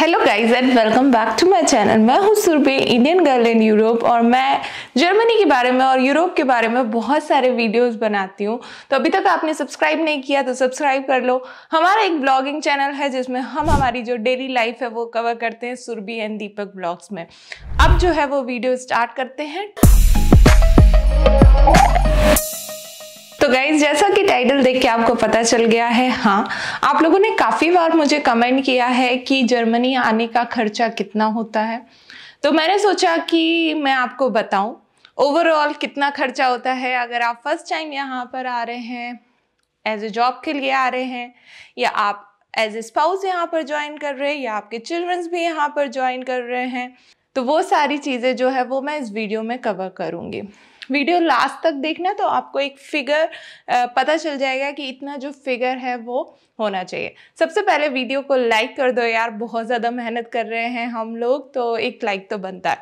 hello guys and welcome back to my channel मैं हूं Surabhi Indian girl in Europe और मैं जर्मनी के बारे में और यूरोप के बारे में बहुत सारे वीडियोस बनाती हूं तो अभी तक आपने सब्सक्राइब नहीं किया तो सब्सक्राइब कर लो हमारा एक ब्लॉगिंग चैनल है जिसमें हम हमारी जो डेली लाइफ है वो कवर करते हैं सुरभि एंड दीपक ब्लॉग्स में अब जो है वो वीडियो स्टार्ट करते हैं तो गाइज जैसा कि टाइटल देख के आपको पता चल गया है हाँ आप लोगों ने काफ़ी बार मुझे कमेंट किया है कि जर्मनी आने का खर्चा कितना होता है तो मैंने सोचा कि मैं आपको बताऊं ओवरऑल कितना खर्चा होता है अगर आप फर्स्ट टाइम यहाँ पर आ रहे हैं एज ए जॉब के लिए आ रहे हैं या आप एज ए स्पाउस यहाँ पर ज्वाइन कर रहे हैं या आपके चिल्ड्रंस भी यहाँ पर ज्वाइन कर रहे हैं तो वो सारी चीज़ें जो है वो मैं इस वीडियो में कवर करूँगी वीडियो लास्ट तक देखना तो आपको एक फिगर पता चल जाएगा कि इतना जो फिगर है वो होना चाहिए सबसे पहले वीडियो को लाइक कर दो यार बहुत ज़्यादा मेहनत कर रहे हैं हम लोग तो एक लाइक तो बनता है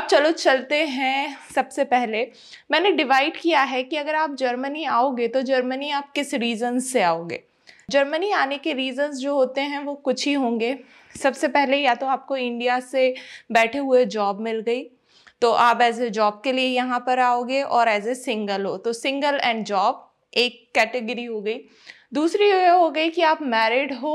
अब चलो चलते हैं सबसे पहले मैंने डिवाइड किया है कि अगर आप जर्मनी आओगे तो जर्मनी आप किस रीज़न से आओगे जर्मनी आने के रीज़न्स जो होते हैं वो कुछ ही होंगे सबसे पहले या तो आपको इंडिया से बैठे हुए जॉब मिल गई तो आप एज ए जॉब के लिए यहाँ पर आओगे और एज ए सिंगल हो तो सिंगल एंड जॉब एक कैटेगरी हो गई दूसरी ये हो गई कि आप मैरिड हो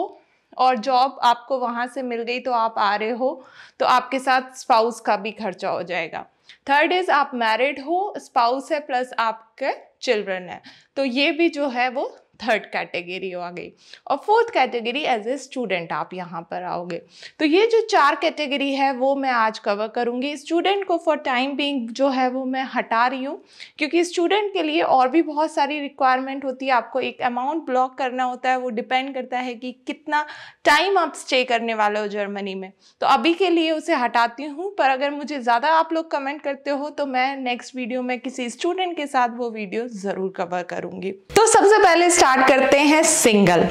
और जॉब आपको वहाँ से मिल गई तो आप आ रहे हो तो आपके साथ स्पाउस का भी खर्चा हो जाएगा थर्ड इज़ आप मैरिड हो स्पाउस है प्लस आपके चिल्ड्रन है तो ये भी जो है वो थर्ड कैटेगरी आ गई और fourth category as a student आप यहाँ पर आओगे तो ये जो चार कैटेगरी है वो मैं आज कवर करूँगी स्टूडेंट को फॉर टाइम बीइंग जो है वो मैं हटा रही हूँ क्योंकि स्टूडेंट के लिए और भी बहुत सारी रिक्वायरमेंट होती है आपको एक अमाउंट ब्लॉक करना होता है वो डिपेंड करता है कि कितना टाइम आप स्टे करने वाले हो जर्मनी में तो अभी के लिए उसे हटाती हूँ पर अगर मुझे ज़्यादा आप लोग कमेंट करते हो तो मैं नेक्स्ट वीडियो में किसी स्टूडेंट के साथ वो वीडियो ज़रूर कवर करूँगी तो सबसे पहले स्टार्ट करते हैं सिंगल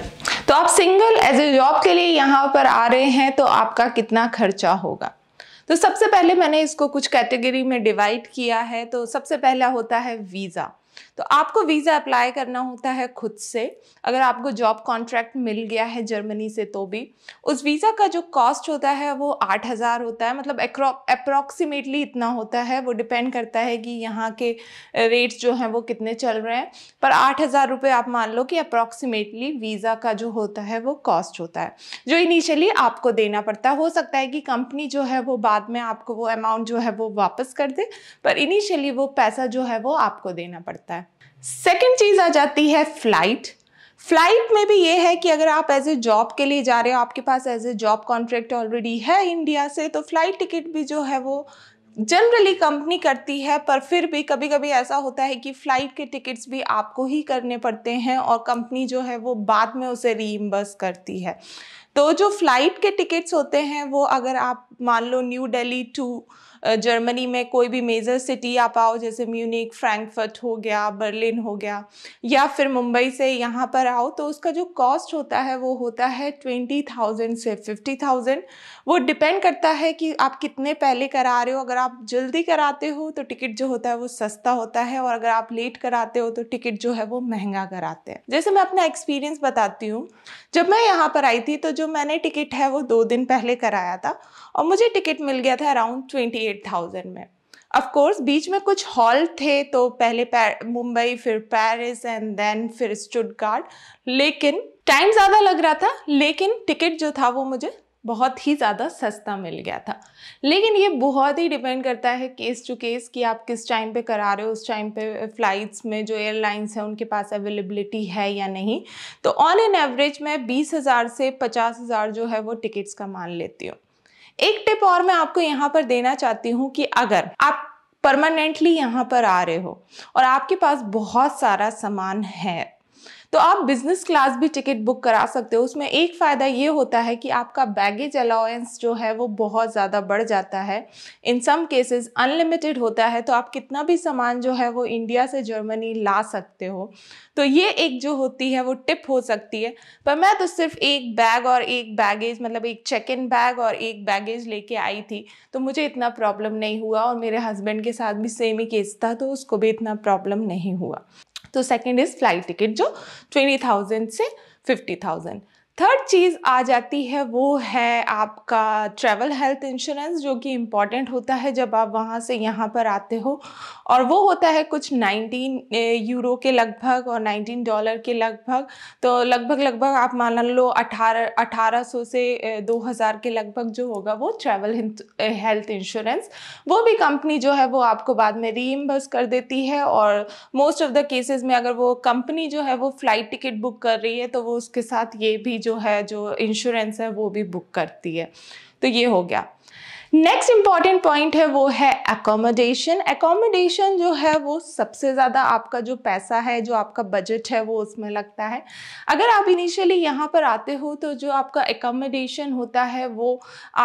तो आप सिंगल एज ए जॉब के लिए यहाँ पर आ रहे हैं तो आपका कितना खर्चा होगा तो सबसे पहले मैंने इसको कुछ कैटेगरी में डिवाइड किया है तो सबसे पहला होता है वीज़ा तो आपको वीज़ा अप्लाई करना होता है खुद से अगर आपको जॉब कॉन्ट्रैक्ट मिल गया है जर्मनी से तो भी उस वीज़ा का जो कॉस्ट होता है वो आठ हज़ार होता है मतलब अप्रॉक्सीमेटली इतना होता है वो डिपेंड करता है कि यहाँ के रेट्स जो हैं वो कितने चल रहे हैं पर आठ हज़ार रुपये आप मान लो कि अप्रॉक्सीमेटली वीज़ा का जो होता है वो कॉस्ट होता है जो इनिशियली आपको देना पड़ता है हो सकता है कि कंपनी जो है वो बाद में आपको वो अमाउंट जो है वो वापस कर दे पर इनिशियली वो पैसा जो है वो आपको देना पड़ता है सेकेंड चीज आ जाती है फ्लाइट फ्लाइट में भी ये है कि अगर आप एज ए जॉब के लिए जा रहे हो आपके पास as a job contract already है इंडिया से तो फ्लाइट टिकट भी जो है वो जनरली कंपनी करती है पर फिर भी कभी कभी ऐसा होता है कि फ़्लाइट के टिकट्स भी आपको ही करने पड़ते हैं और कंपनी जो है वो बाद में उसे रीइम्बर्स करती है तो जो फ्लाइट के टिकट्स होते हैं वो अगर आप मान लो न्यू दिल्ली टू जर्मनी में कोई भी मेजर सिटी आप आओ जैसे म्यूनिक फ्रैंकफर्ट हो गया बर्लिन हो गया या फिर मुंबई से यहाँ पर आओ तो उसका जो कॉस्ट होता है वो होता है ट्वेंटी थाउजेंड से फिफ्टी थाउजेंड वो डिपेंड करता है कि आप कितने पहले करा रहे हो अगर आप जल्दी कराते हो तो टिकट जो होता है वो सस्ता होता है और अगर आप लेट कराते हो तो टिकट जो है वो महंगा कराते हैं जैसे मैं अपना एक्सपीरियंस बताती हूँ जब मैं यहाँ पर आई थी तो जो जो मैंने टिकट है वो दो दिन पहले कराया था और मुझे टिकट मिल गया था अराउंड ट्वेंटी एट थाउजेंड में ऑफकोर्स बीच में कुछ हॉल थे तो पहले मुंबई फिर पेरिस एंड देन फिर स्टुटगार्ड लेकिन टाइम ज़्यादा लग रहा था लेकिन टिकट जो था वो मुझे बहुत ही ज़्यादा सस्ता मिल गया था लेकिन ये बहुत ही डिपेंड करता है केस टू केस कि आप किस टाइम पे करा रहे हो उस टाइम पे फ़्लाइट्स में जो एयरलाइंस हैं उनके पास अवेलेबिलिटी है या नहीं तो ऑन एन एवरेज मैं बीस हज़ार से पचास हज़ार जो है वो टिकट्स का मान लेती हूँ एक टिप और मैं आपको यहाँ पर देना चाहती हूँ कि अगर आप परमानेंटली यहाँ पर आ रहे हो और आपके पास बहुत सारा सामान है तो आप बिजनेस क्लास भी टिकट बुक करा सकते हो उसमें एक फ़ायदा ये होता है कि आपका बैगेज अलाउंस जो है वो बहुत ज़्यादा बढ़ जाता है इन सम केसेस अनलिमिटेड होता है तो आप कितना भी सामान जो है वो इंडिया से जर्मनी ला सकते हो तो ये एक जो होती है वो टिप हो सकती है पर मैं तो सिर्फ एक बैग और एक बैगेज मतलब एक चेक इन बैग और एक बैगेज लेके आई थी तो मुझे इतना प्रॉब्लम नहीं हुआ और मेरे हस्बैंड के साथ भी सेम ही केस था तो उसको भी इतना प्रॉब्लम नहीं हुआ तो सेकेंड इज फ्लाइट टिकट जो ट्वेंटी थाउजेंड से फिफ्टी थाउजेंड थर्ड चीज़ आ जाती है वो है आपका ट्रैवल हेल्थ इंश्योरेंस जो कि इम्पॉर्टेंट होता है जब आप वहाँ से यहाँ पर आते हो और वो होता है कुछ 19 यूरो के लगभग और 19 डॉलर के लगभग तो लगभग लगभग आप मान लो 18 1800 से 2000 के लगभग जो होगा वो ट्रैवल हेल्थ इंश्योरेंस वो भी कंपनी जो है वो आपको बाद में री कर देती है और मोस्ट ऑफ द केसेस में अगर वो कंपनी जो है वो फ्लाइट टिकट बुक कर रही है तो वो उसके साथ ये भी जो है जो इंश्योरेंस है वो भी बुक करती है तो ये हो गया नेक्स्ट इम्पॉर्टेंट पॉइंट है वो है एकोमोडेशन एकोमोडेशन जो है वो सबसे ज़्यादा आपका जो पैसा है जो आपका बजट है वो उसमें लगता है अगर आप इनिशियली यहाँ पर आते हो तो जो आपका एकोमोडेशन होता है वो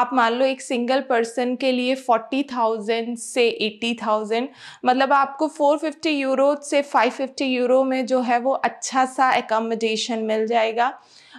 आप मान लो एक सिंगल पर्सन के लिए फोर्टी थाउजेंड से एट्टी थाउजेंड मतलब आपको फोर फिफ्टी यूरो से फाइव फिफ्टी यूरो में जो है वो अच्छा सा एकोमोडेशन मिल जाएगा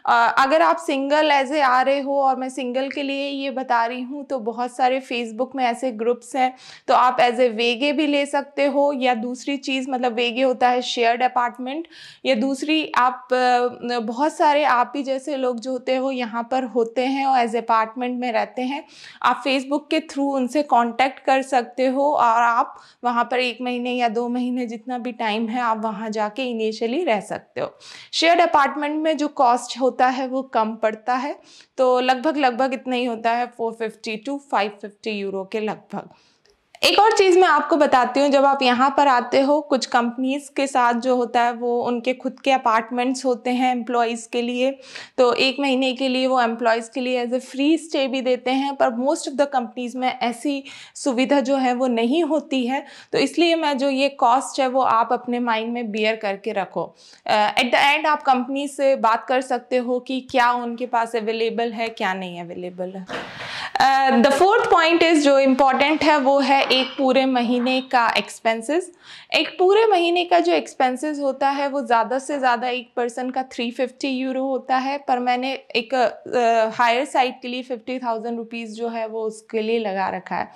अगर आप सिंगल एज ए आ रहे हो और मैं सिंगल के लिए ये बता रही हूँ तो बहुत सारे फेसबुक में ऐसे ग्रुप्स हैं तो आप एज ए वेगे भी ले सकते हो या दूसरी चीज़ मतलब वेगे होता है शेयर्ड अपार्टमेंट या दूसरी आप बहुत सारे आप ही जैसे लोग जो होते हो यहाँ पर होते हैं और एज अपार्टमेंट में रहते हैं आप फेसबुक के थ्रू उनसे कॉन्टैक्ट कर सकते हो और आप वहाँ पर एक महीने या दो महीने जितना भी टाइम है आप वहाँ जाके इनिशियली रह सकते हो शेयर्ड अपार्टमेंट में जो कॉस्ट हो होता है वो कम पड़ता है तो लगभग लगभग इतना ही होता है 450 टू 550 यूरो के लगभग एक और चीज़ मैं आपको बताती हूँ जब आप यहाँ पर आते हो कुछ कंपनीज़ के साथ जो होता है वो उनके खुद के अपार्टमेंट्स होते हैं एम्प्लॉयज़ के लिए तो एक महीने के लिए वो एम्प्लॉयज़ के लिए एज ए फ्री स्टे भी देते हैं पर मोस्ट ऑफ द कंपनीज़ में ऐसी सुविधा जो है वो नहीं होती है तो इसलिए मैं जो ये कॉस्ट है वो आप अपने माइंड में बियर करके रखो एट द एंड आप कंपनी से बात कर सकते हो कि क्या उनके पास अवेलेबल है क्या नहीं अवेलेबल है द फोर्थ पॉइंट इज़ जो इम्पॉर्टेंट है वो है एक पूरे महीने का एक्सपेंसेस एक पूरे महीने का जो एक्सपेंसेस होता है वो ज़्यादा से ज़्यादा एक पर्सन का थ्री फिफ्टी यूरो होता है पर मैंने एक हायर uh, साइट के लिए फिफ्टी थाउजेंड रुपीज़ जो है वो उसके लिए लगा रखा है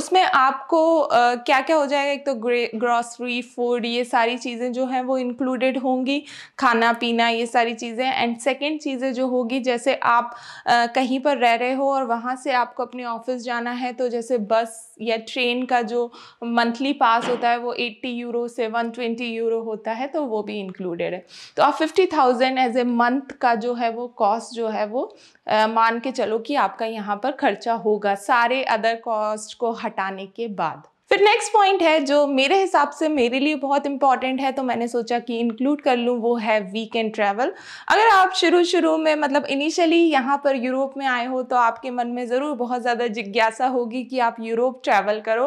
उसमें आपको uh, क्या क्या हो जाएगा एक तो ग्रॉसरी फूड ये सारी चीज़ें जो हैं वो इंक्लूडेड होंगी खाना पीना ये सारी चीज़ें एंड सेकेंड चीज़ें जो होगी जैसे आप uh, कहीं पर रह रहे हो और वहाँ से आपको अपने ऑफिस जाना है तो जैसे बस या ट्रेन ट्रेन का जो मंथली पास होता है वो 80 यूरो से 120 यूरो होता है तो वो भी इंक्लूडेड है तो आप 50,000 एज ए मंथ का जो है वो कॉस्ट जो है वो आ, मान के चलो कि आपका यहाँ पर खर्चा होगा सारे अदर कॉस्ट को हटाने के बाद फिर नेक्स्ट पॉइंट है जो मेरे हिसाब से मेरे लिए बहुत इंपॉर्टेंट है तो मैंने सोचा कि इंक्लूड कर लूँ वो है वीकेंड ट्रैवल अगर आप शुरू शुरू में मतलब इनिशियली यहाँ पर यूरोप में आए हो तो आपके मन में ज़रूर बहुत ज़्यादा जिज्ञासा होगी कि आप यूरोप ट्रैवल करो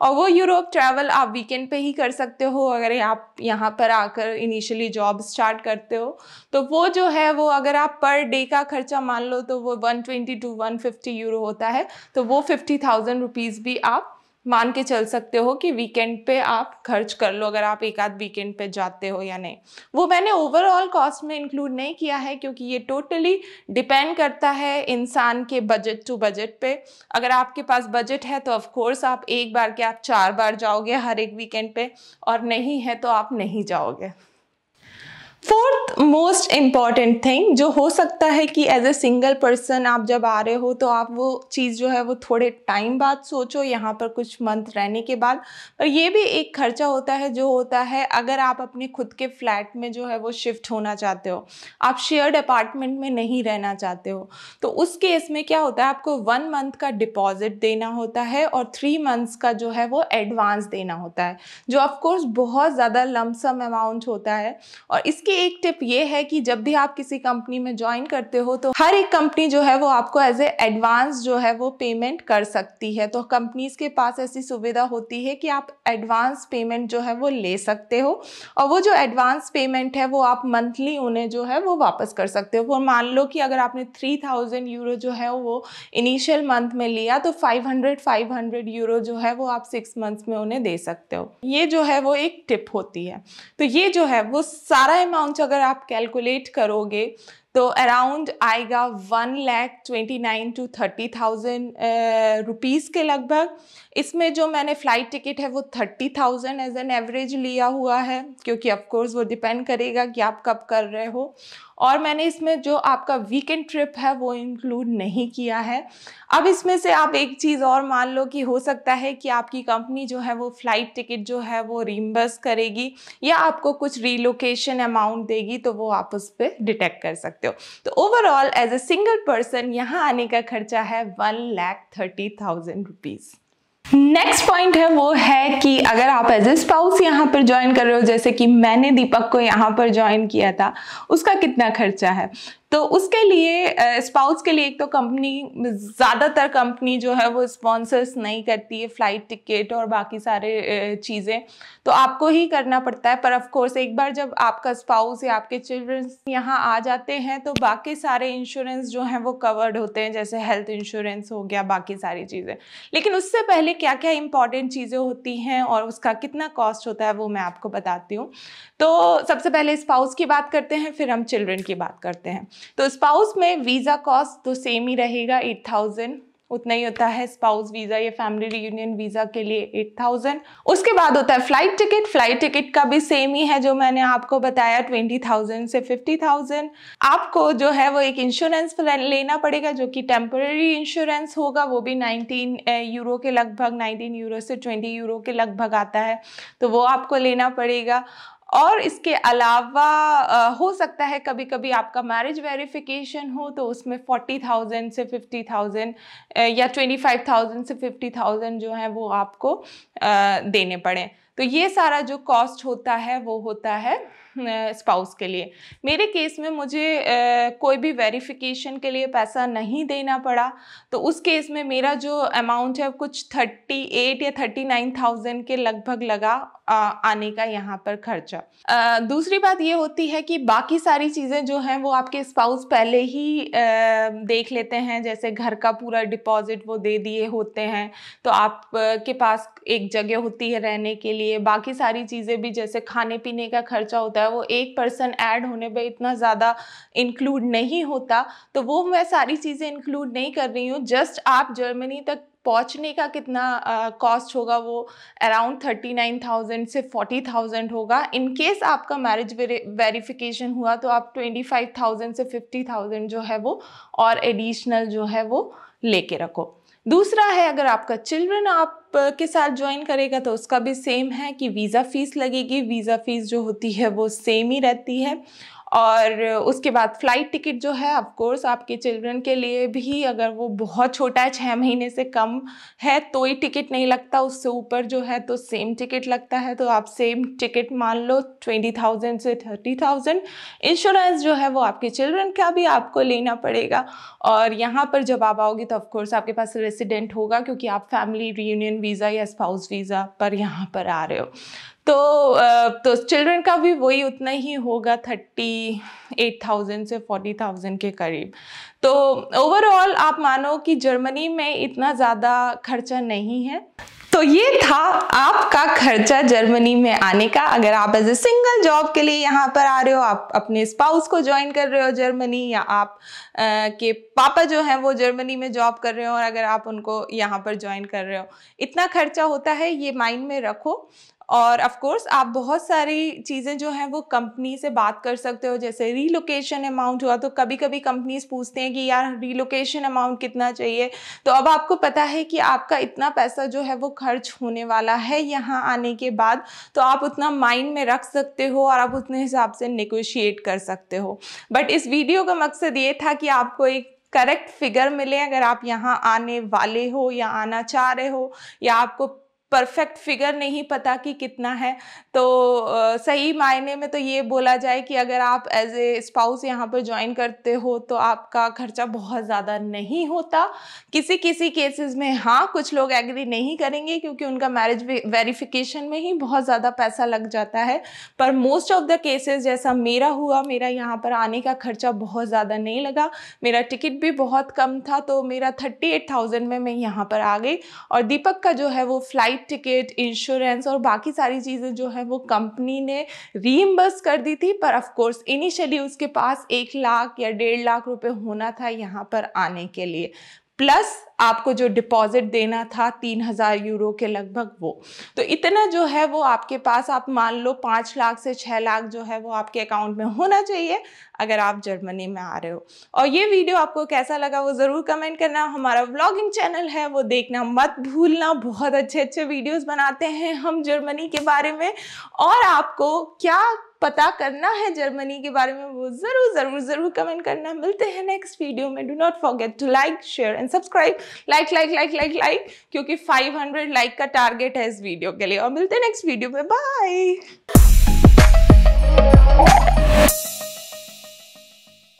और वो यूरोप ट्रैवल आप वीकेंड पर ही कर सकते हो अगर आप यहाँ पर आकर इनिशियली जॉब स्टार्ट करते हो तो वो जो है वो अगर आप पर डे का खर्चा मान लो तो वो ट्वेंटी टू फिफ्टी यूरो होता है तो वो थाउजेंड रुपीज़ भी आप मान के चल सकते हो कि वीकेंड पे आप खर्च कर लो अगर आप एक आध वीकेंड पे जाते हो या नहीं वो मैंने ओवरऑल कॉस्ट में इंक्लूड नहीं किया है क्योंकि ये टोटली डिपेंड करता है इंसान के बजट टू बजट पे अगर आपके पास बजट है तो ऑफकोर्स आप एक बार के आप चार बार जाओगे हर एक वीकेंड पे और नहीं है तो आप नहीं जाओगे फोर्थ मोस्ट इम्पॉर्टेंट थिंग जो हो सकता है कि एज ए सिंगल पर्सन आप जब आ रहे हो तो आप वो चीज़ जो है वो थोड़े टाइम बाद सोचो यहाँ पर कुछ मंथ रहने के बाद पर ये भी एक खर्चा होता है जो होता है अगर आप अपने खुद के फ्लैट में जो है वो शिफ्ट होना चाहते हो आप शेयर्ड अपार्टमेंट में नहीं रहना चाहते हो तो उस केस में क्या होता है आपको वन मंथ का डिपॉजिट देना होता है और थ्री मंथ्स का जो है वो एडवांस देना होता है जो ऑफकोर्स बहुत ज़्यादा लमसम अमाउंट होता है और इसके की एक टिप ये है कि जब भी आप किसी कंपनी में ज्वाइन करते हो तो हर एक कंपनी जो है वो आपको एज ए एडवांस जो है वो पेमेंट कर सकती है तो कंपनीज के पास ऐसी सुविधा होती है कि आप एडवांस पेमेंट जो है वो ले सकते हो और वो जो एडवांस पेमेंट है वो आप मंथली उन्हें जो है वो वापस कर सकते हो वो मान लो कि अगर आपने थ्री थाउजेंड यूरो जो है वो इनिशियल मंथ में लिया तो five hundred five hundred euro जो है वो आप सिक्स मंथ्स में उन्हें दे सकते हो ये जो है वो एक टिप होती है तो ये जो है वो सारा अमाउंट अमाउंट अगर आप कैलकुलेट करोगे तो अराउंड आएगा one lakh twenty nine to thirty thousand rupees के लगभग इसमें जो मैंने फ़्लाइट टिकट है वो thirty thousand as an average लिया हुआ है क्योंकि ऑफ कोर्स वो डिपेंड करेगा कि आप कब कर रहे हो और मैंने इसमें जो आपका वीकेंड ट्रिप है वो इंक्लूड नहीं किया है अब इसमें से आप एक चीज़ और मान लो कि हो सकता है कि आपकी कंपनी जो है वो फ़्लाइट टिकट जो है वो रिम्बर्स करेगी या आपको कुछ रीलोकेशन अमाउंट देगी तो वो आप उस पर डिटेक्ट कर सकते हो तो overall as a single person यहाँ आने का खर्चा है one lakh thirty thousand rupees next point है वो है कि अगर आप एज ए स्पाउस यहाँ पर ज्वाइन कर रहे हो जैसे कि मैंने दीपक को यहाँ पर ज्वाइन किया था उसका कितना खर्चा है तो उसके लिए स्पाउस के लिए एक तो कंपनी ज़्यादातर कंपनी जो है वो स्पॉन्सर्स नहीं करती है फ़्लाइट टिकट और बाकी सारे चीज़ें तो आपको ही करना पड़ता है पर ऑफकोर्स एक बार जब आपका स्पाउस या आपके चिल्ड्रंस यहाँ आ जाते हैं तो बाकी सारे इंश्योरेंस जो हैं वो कवर्ड होते हैं जैसे हेल्थ इंश्योरेंस हो गया बाकी सारी चीज़ें लेकिन उससे पहले क्या क्या इंपॉर्टेंट चीज़ें होती हैं और उसका कितना कॉस्ट होता है वो मैं आपको बताती हूँ तो सबसे पहले स्पाउस की बात करते हैं फिर हम चिल्ड्रन की बात करते हैं तो स्पाउस में वीज़ा कॉस्ट तो सेम ही रहेगा एट थाउजेंड उतना ही होता है स्पाउस वीज़ा या फैमिली रियूनियन वीज़ा के लिए एट थाउजेंड उसके बाद होता है फ्लाइट टिकट फ्लाइट टिकट का भी सेम ही है जो मैंने आपको बताया ट्वेंटी थाउजेंड से फिफ्टी थाउजेंड आपको जो है वो एक इंश्योरेंस लेना पड़ेगा जो कि टेम्पररी इंश्योरेंस होगा वो भी नाइनटीन यूरो के लगभग नाइनटीन यूरो से ट्वेंटी यूरो के लगभग आता है तो वो आपको लेना पड़ेगा और इसके अलावा हो सकता है कभी कभी आपका मैरिज वेरिफिकेशन हो तो उसमें फोर्टी थाउजेंड से फिफ्टी थाउजेंड या ट्वेंटी फाइव थाउजेंड से फिफ्टी थाउजेंड जो है वो आपको देने पड़े तो ये सारा जो कॉस्ट होता है वो होता है स्पाउस के लिए मेरे केस में मुझे कोई भी वेरिफिकेशन के लिए पैसा नहीं देना पड़ा तो उस केस में मेरा जो अमाउंट है कुछ थर्टी एट या थर्टी नाइन थाउजेंड के लगभग लगा आने का यहाँ पर खर्चा दूसरी बात ये होती है कि बाकी सारी चीज़ें जो हैं वो आपके स्पाउस पहले ही देख लेते हैं जैसे घर का पूरा डिपॉजिट वो दे दिए होते हैं तो आप के पास एक जगह होती है रहने के लिए बाकी सारी चीज़ें भी जैसे खाने पीने का खर्चा होता है होता है वो एक पर्सन ऐड होने पे इतना ज़्यादा इंक्लूड नहीं होता तो वो मैं सारी चीज़ें इंक्लूड नहीं कर रही हूँ जस्ट आप जर्मनी तक पहुंचने का कितना कॉस्ट uh, होगा वो अराउंड थर्टी नाइन थाउजेंड से फोर्टी थाउजेंड होगा इन केस आपका मैरिज वेरिफिकेशन हुआ तो आप ट्वेंटी फाइव थाउजेंड से फिफ्टी थाउजेंड जो है वो और एडिशनल जो है वो लेके रखो दूसरा है अगर आपका चिल्ड्रन आप के साथ ज्वाइन करेगा तो उसका भी सेम है कि वीज़ा फ़ीस लगेगी वीज़ा फ़ीस जो होती है वो सेम ही रहती है और उसके बाद फ़्लाइट टिकट जो है ऑफकोर्स आपके चिल्ड्रन के लिए भी अगर वो बहुत छोटा है छः महीने से कम है तो ही टिकट नहीं लगता उससे ऊपर जो है तो सेम टिकट लगता है तो आप सेम टिकट मान लो ट्वेंटी थाउजेंड से थर्टी थाउजेंड इंश्योरेंस जो है वो आपके चिल्ड्रन का भी आपको लेना पड़ेगा और यहाँ पर जब आप आओगे तो ऑफकोर्स आपके पास रेसिडेंट होगा क्योंकि आप फैमिली रीयूनियन वीज़ा या स्पाउस वीज़ा पर यहाँ पर आ रहे हो तो तो चिल्ड्रन का भी वही उतना ही होगा थर्टी एट थाउजेंड से फोर्टी थाउजेंड के करीब तो ओवरऑल आप मानो कि जर्मनी में इतना ज़्यादा खर्चा नहीं है तो ये था आपका खर्चा जर्मनी में आने का अगर आप एज ए सिंगल जॉब के लिए यहाँ पर आ रहे हो आप अपने स्पाउस को ज्वाइन कर रहे हो जर्मनी या आप आ, के पापा जो हैं वो जर्मनी में जॉब कर रहे हो और अगर आप उनको यहाँ पर ज्वाइन कर रहे हो इतना खर्चा होता है ये माइंड में रखो और ऑफ कोर्स आप बहुत सारी चीज़ें जो हैं वो कंपनी से बात कर सकते हो जैसे रीलोकेशन अमाउंट हुआ तो कभी कभी कंपनीज पूछते हैं कि यार रीलोकेशन अमाउंट कितना चाहिए तो अब आपको पता है कि आपका इतना पैसा जो है वो खर्च होने वाला है यहाँ आने के बाद तो आप उतना माइंड में रख सकते हो और आप उतने हिसाब से निगोशिएट कर सकते हो बट इस वीडियो का मकसद ये था कि आपको एक करेक्ट फिगर मिले अगर आप यहाँ आने वाले हो या आना चाह रहे हो या आपको परफेक्ट फिगर नहीं पता कि कितना है तो सही मायने में तो ये बोला जाए कि अगर आप एज ए स्पाउस यहाँ पर ज्वाइन करते हो तो आपका खर्चा बहुत ज़्यादा नहीं होता किसी किसी केसेस में हाँ कुछ लोग एग्री नहीं करेंगे क्योंकि उनका मैरिज वेरिफिकेशन में ही बहुत ज़्यादा पैसा लग जाता है पर मोस्ट ऑफ द केसेस जैसा मेरा हुआ मेरा यहाँ पर आने का खर्चा बहुत ज़्यादा नहीं लगा मेरा टिकट भी बहुत कम था तो मेरा थर्टी एट थाउजेंड में मैं यहाँ पर आ गई और दीपक का जो है वो फ्लाइट फ्लाइट टिकट इंश्योरेंस और बाकी सारी चीज़ें जो है वो कंपनी ने रीम्बर्स कर दी थी पर ऑफकोर्स इनिशियली उसके पास एक लाख या डेढ़ लाख रुपए होना था यहाँ पर आने के लिए प्लस आपको जो डिपॉजिट देना था तीन हज़ार यूरो के लगभग वो तो इतना जो है वो आपके पास आप मान लो पाँच लाख से छः लाख जो है वो आपके अकाउंट में होना चाहिए अगर आप जर्मनी में आ रहे हो और ये वीडियो आपको कैसा लगा वो ज़रूर कमेंट करना हमारा व्लॉगिंग चैनल है वो देखना मत भूलना बहुत अच्छे अच्छे वीडियोज़ बनाते हैं हम जर्मनी के बारे में और आपको क्या पता करना है जर्मनी के बारे में वो ज़रूर ज़रूर ज़रूर कमेंट करना मिलते हैं नेक्स्ट वीडियो में do not forget to like share and subscribe like like like like like क्योंकि 500 लाइक का टारगेट है इस वीडियो के लिए और मिलते हैं नेक्स्ट वीडियो में बाय